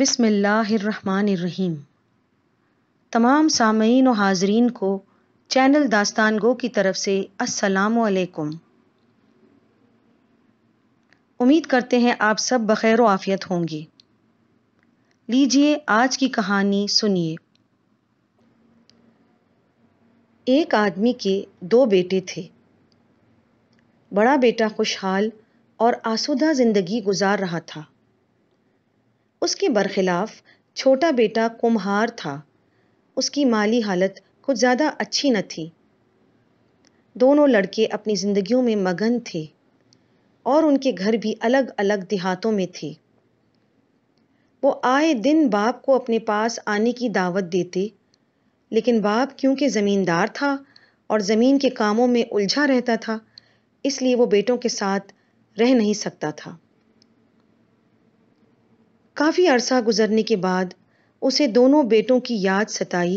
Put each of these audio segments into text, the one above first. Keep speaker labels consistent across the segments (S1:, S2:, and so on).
S1: बिसमीम तमाम सामीन व हाजरीन को चैनल दास्तान गो की तरफ से असलकुम उम्मीद करते हैं आप सब बखैर आफियत होंगे लीजिए आज की कहानी सुनिए एक आदमी के दो बेटे थे बड़ा बेटा खुशहाल और आसुदा ज़िंदगी गुजार रहा था उसके बरखिलाफ छोटा बेटा कुम्हार था उसकी माली हालत कुछ ज़्यादा अच्छी न थी दोनों लड़के अपनी ज़िंदगियों में मगन थे और उनके घर भी अलग अलग देहातों में थे वो आए दिन बाप को अपने पास आने की दावत देते लेकिन बाप क्योंकि ज़मींदार था और ज़मीन के कामों में उलझा रहता था इसलिए वो बेटों के साथ रह नहीं सकता था काफ़ी अरसा गुज़रने के बाद उसे दोनों बेटों की याद सताई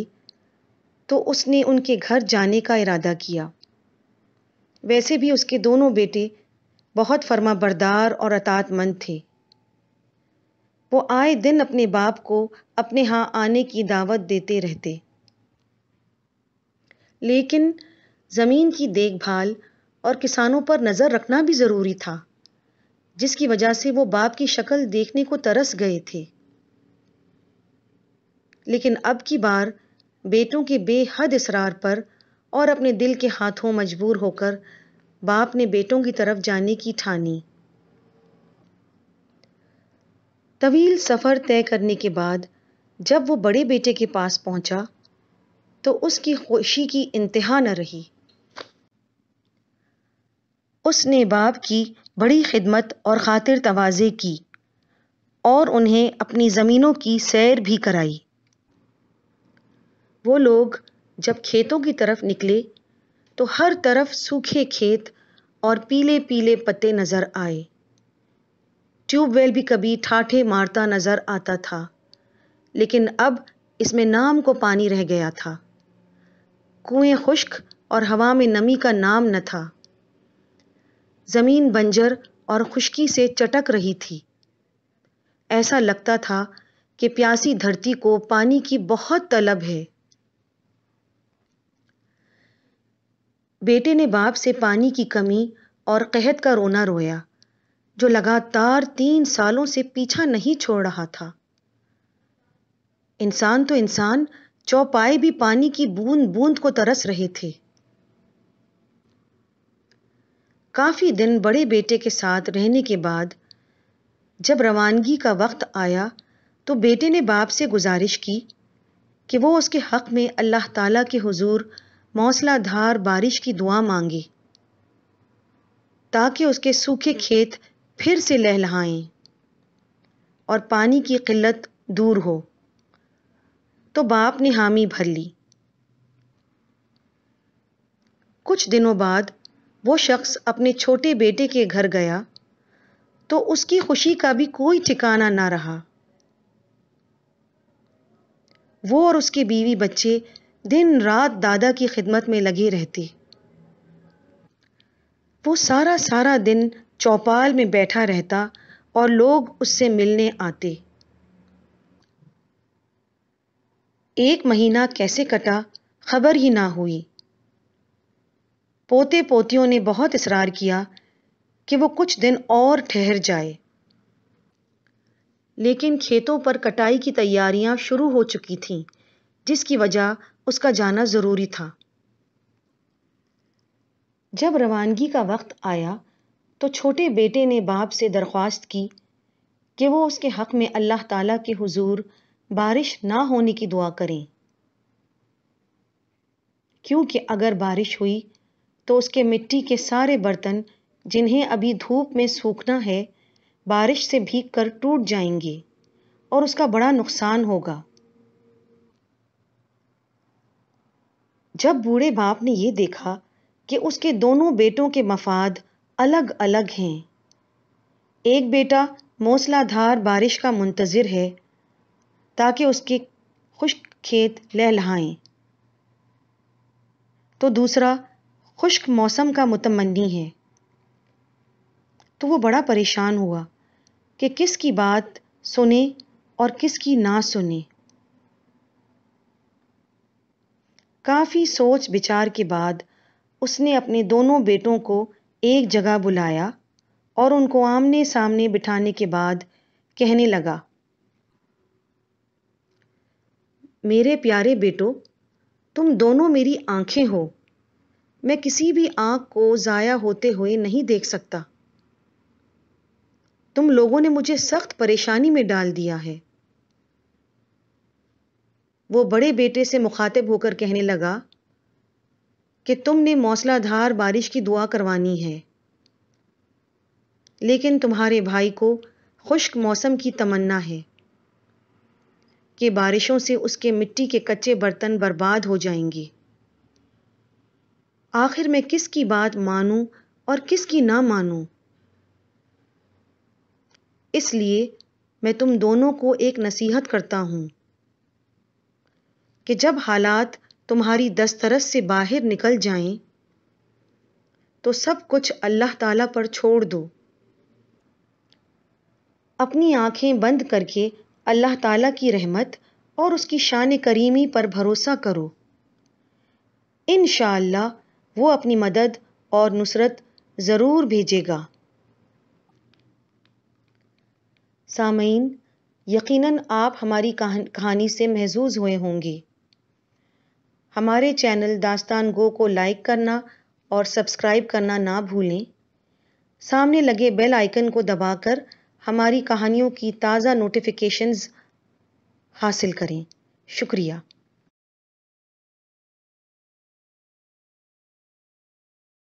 S1: तो उसने उनके घर जाने का इरादा किया वैसे भी उसके दोनों बेटे बहुत फर्मा बरदार और अतातमंद थे वो आए दिन अपने बाप को अपने यहाँ आने की दावत देते रहते लेकिन ज़मीन की देखभाल और किसानों पर नज़र रखना भी ज़रूरी था जिसकी वजह से वो बाप की शक्ल देखने को तरस गए थे लेकिन अब की बार बेटों के बेहद इसरार पर और अपने दिल के हाथों मजबूर होकर बाप ने बेटों की तरफ जाने की ठानी तवील सफ़र तय करने के बाद जब वो बड़े बेटे के पास पहुंचा तो उसकी खुशी की इंतहा न रही उसने बाप की बड़ी खिदमत और ख़ातिर तवाज़े की और उन्हें अपनी ज़मीनों की सैर भी कराई वो लोग जब खेतों की तरफ निकले तो हर तरफ सूखे खेत और पीले पीले पत्ते नज़र आए ट्यूबवेल भी कभी ठाठे मारता नज़र आता था लेकिन अब इसमें नाम को पानी रह गया था कुएं खुश्क और हवा में नमी का नाम न था ज़मीन बंजर और खुशकी से चटक रही थी ऐसा लगता था कि प्यासी धरती को पानी की बहुत तलब है बेटे ने बाप से पानी की कमी और कहत का रोना रोया जो लगातार तीन सालों से पीछा नहीं छोड़ रहा था इंसान तो इंसान चौपाए भी पानी की बूंद बूंद को तरस रहे थे काफ़ी दिन बड़े बेटे के साथ रहने के बाद जब रवानगी का वक्त आया तो बेटे ने बाप से गुजारिश की कि वो उसके हक़ में अल्लाह ताला के हुजूर मौसलाधार बारिश की दुआ मांगे ताकि उसके सूखे खेत फिर से लहलहाएं और पानी की किल्लत दूर हो तो बाप ने हामी भर ली कुछ दिनों बाद वो शख्स अपने छोटे बेटे के घर गया तो उसकी खुशी का भी कोई ठिकाना ना रहा वो और उसकी बीवी बच्चे दिन रात दादा की खिदमत में लगे रहते वो सारा सारा दिन चौपाल में बैठा रहता और लोग उससे मिलने आते एक महीना कैसे कटा खबर ही ना हुई पोते पोतियों ने बहुत इसरार किया कि वो कुछ दिन और ठहर जाए लेकिन खेतों पर कटाई की तैयारियां शुरू हो चुकी थीं जिसकी वजह उसका जाना ज़रूरी था जब रवानगी का वक्त आया तो छोटे बेटे ने बाप से दरख्वास्त की कि वो उसके हक़ में अल्लाह ताला के हुजूर बारिश ना होने की दुआ करें क्योंकि अगर बारिश हुई तो उसके मिट्टी के सारे बर्तन जिन्हें अभी धूप में सूखना है बारिश से भीग कर टूट जाएंगे और उसका बड़ा नुकसान होगा जब बूढ़े बाप ने यह देखा कि उसके दोनों बेटों के मफाद अलग अलग हैं एक बेटा मौसलाधार बारिश का मुंतज़र है ताकि उसके खुश्क खेत लहलहाएं तो दूसरा खुश्क मौसम का मुतमनी है तो वो बड़ा परेशान हुआ कि किसकी बात सुने और किसकी ना सुने काफ़ी सोच विचार के बाद उसने अपने दोनों बेटों को एक जगह बुलाया और उनको आमने सामने बिठाने के बाद कहने लगा मेरे प्यारे बेटो तुम दोनों मेरी आंखें हो मैं किसी भी आँख को ज़ाया होते हुए नहीं देख सकता तुम लोगों ने मुझे सख्त परेशानी में डाल दिया है वो बड़े बेटे से मुखातिब होकर कहने लगा कि तुमने मौसलाधार बारिश की दुआ करवानी है लेकिन तुम्हारे भाई को खुश्क मौसम की तमन्ना है कि बारिशों से उसके मिट्टी के कच्चे बर्तन बर्बाद हो जाएंगे आखिर मैं किसकी बात मानूं और किसकी ना मानूं इसलिए मैं तुम दोनों को एक नसीहत करता हूँ कि जब हालात तुम्हारी दस्तरस से बाहर निकल जाएं, तो सब कुछ अल्लाह ताला पर छोड़ दो अपनी आंखें बंद करके अल्लाह ताला की रहमत और उसकी शान करीमी पर भरोसा करो इन वो अपनी मदद और नुसरत ज़रूर भेजेगा सामीन यकीनन आप हमारी कहानी से महजूज हुए होंगे हमारे चैनल दास्तान गो को लाइक करना और सब्सक्राइब करना ना भूलें सामने लगे बेल आइकन को दबाकर हमारी कहानियों की ताज़ा नोटिफिकेशंस हासिल करें शुक्रिया